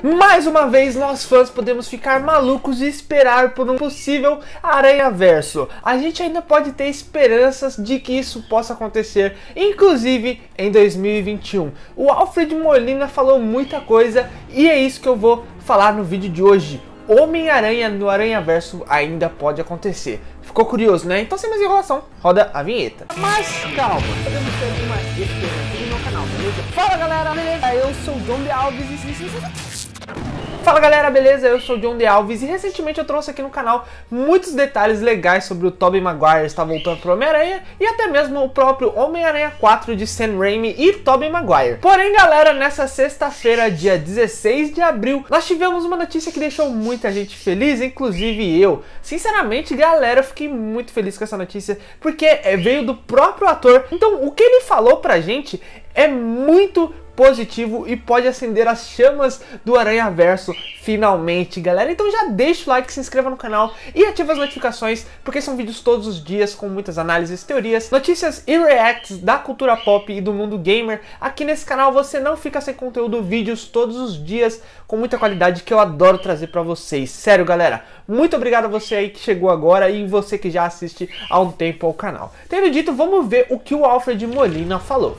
Mais uma vez, nós fãs podemos ficar malucos e esperar por um possível Aranha Verso. A gente ainda pode ter esperanças de que isso possa acontecer, inclusive em 2021. O Alfred Molina falou muita coisa e é isso que eu vou falar no vídeo de hoje. Homem-Aranha no Aranha Verso ainda pode acontecer. Ficou curioso, né? Então sem mais enrolação, roda a vinheta. Mas calma, podemos ter uma esperança no canal, beleza? Fala galera, beleza? Eu sou o de Alves e Fala galera, beleza? Eu sou o John De Alves e recentemente eu trouxe aqui no canal muitos detalhes legais sobre o Tobey Maguire está voltando para Homem-Aranha e até mesmo o próprio Homem-Aranha 4 de Sam Raimi e Tobey Maguire. Porém galera, nessa sexta-feira, dia 16 de abril, nós tivemos uma notícia que deixou muita gente feliz, inclusive eu. Sinceramente galera, eu fiquei muito feliz com essa notícia porque eh, veio do próprio ator. Então o que ele falou pra gente é muito positivo e pode acender as chamas do Aranha Verso finalmente, galera. Então já deixa o like, se inscreva no canal e ativa as notificações, porque são vídeos todos os dias com muitas análises, teorias, notícias e reacts da cultura pop e do mundo gamer. Aqui nesse canal você não fica sem conteúdo, vídeos todos os dias com muita qualidade que eu adoro trazer para vocês. Sério, galera, muito obrigado a você aí que chegou agora e você que já assiste há um tempo ao canal. Tendo dito, vamos ver o que o Alfred Molina falou.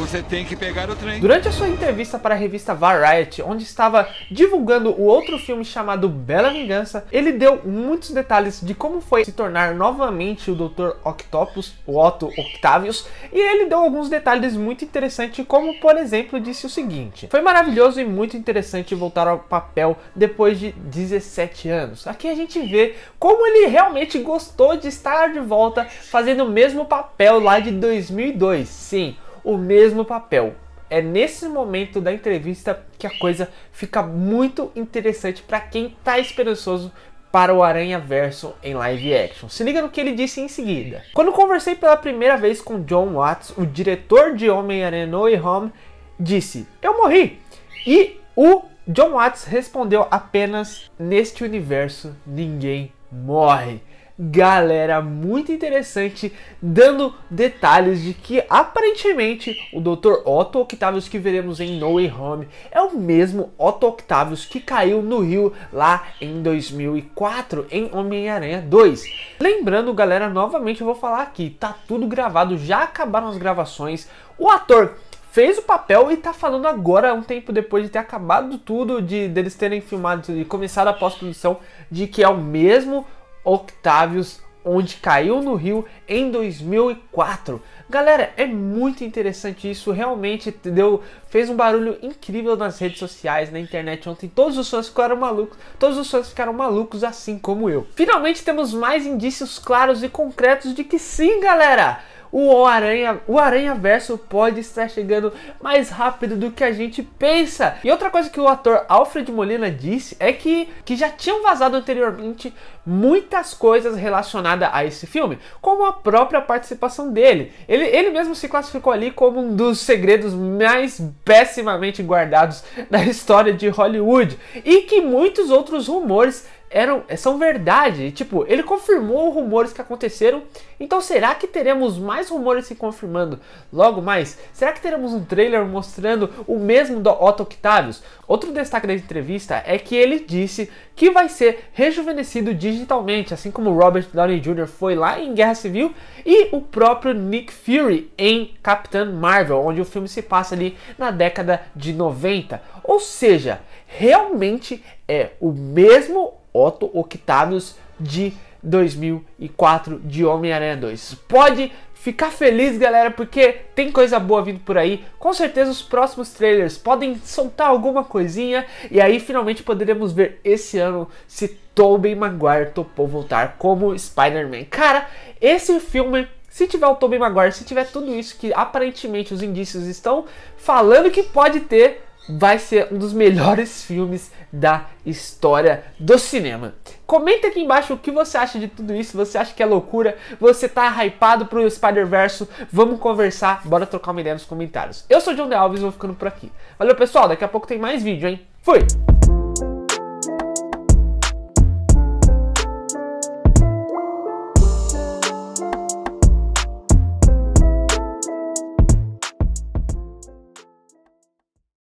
Você tem que pegar o trem. Durante a sua entrevista para a revista Variety, onde estava divulgando o outro filme chamado Bela Vingança, ele deu muitos detalhes de como foi se tornar novamente o Dr. Octopus, o Otto Octavius, e ele deu alguns detalhes muito interessantes, como por exemplo disse o seguinte: Foi maravilhoso e muito interessante voltar ao papel depois de 17 anos. Aqui a gente vê como ele realmente gostou de estar de volta fazendo o mesmo papel lá de 2002. Sim, o mesmo papel. É nesse momento da entrevista que a coisa fica muito interessante para quem está esperançoso para o Aranha Verso em live action. Se liga no que ele disse em seguida. Quando conversei pela primeira vez com John Watts, o diretor de Homem-Aranha No Way Home, disse: "Eu morri". E o John Watts respondeu apenas: "Neste universo ninguém morre" galera muito interessante, dando detalhes de que aparentemente o Dr. Otto Octavius que veremos em No Way Home é o mesmo Otto Octavius que caiu no rio lá em 2004 em Homem-Aranha 2. Lembrando, galera, novamente eu vou falar aqui, tá tudo gravado, já acabaram as gravações. O ator fez o papel e tá falando agora, um tempo depois de ter acabado tudo, de deles terem filmado e começado a pós-produção, de que é o mesmo Octavius, onde caiu no Rio em 2004. Galera, é muito interessante isso, realmente deu, fez um barulho incrível nas redes sociais, na internet ontem. Todos os fãs ficaram malucos, todos os fãs ficaram malucos assim como eu. Finalmente temos mais indícios claros e concretos de que sim, galera, o Aranha, o Aranha Verso pode estar chegando mais rápido do que a gente pensa. E outra coisa que o ator Alfred Molina disse é que, que já tinham vazado anteriormente muitas coisas relacionadas a esse filme, como a própria participação dele. Ele, ele mesmo se classificou ali como um dos segredos mais pessimamente guardados da história de Hollywood e que muitos outros rumores eram, são verdade. Tipo, ele confirmou rumores que aconteceram. Então, será que teremos mais rumores se confirmando logo mais? Será que teremos um trailer mostrando o mesmo do Otto Octavius? Outro destaque da entrevista é que ele disse que vai ser rejuvenescido digitalmente, assim como Robert Downey Jr. foi lá em Guerra Civil e o próprio Nick Fury em Capitão Marvel, onde o filme se passa ali na década de 90. Ou seja, realmente é o mesmo Otto Octavius de 2004 de Homem-Aranha 2. Pode ficar feliz, galera, porque tem coisa boa vindo por aí. Com certeza os próximos trailers podem soltar alguma coisinha e aí finalmente poderemos ver esse ano se Tobey Maguire topou voltar como Spider-Man. Cara, esse filme se tiver o Tobey Maguire, se tiver tudo isso que aparentemente os indícios estão falando que pode ter, vai ser um dos melhores filmes da história do cinema. Comenta aqui embaixo o que você acha de tudo isso. Você acha que é loucura? Você tá hypado pro Spider-Verse? Vamos conversar, bora trocar uma ideia nos comentários. Eu sou o John De Alves vou ficando por aqui. Valeu, pessoal. Daqui a pouco tem mais vídeo, hein? Fui!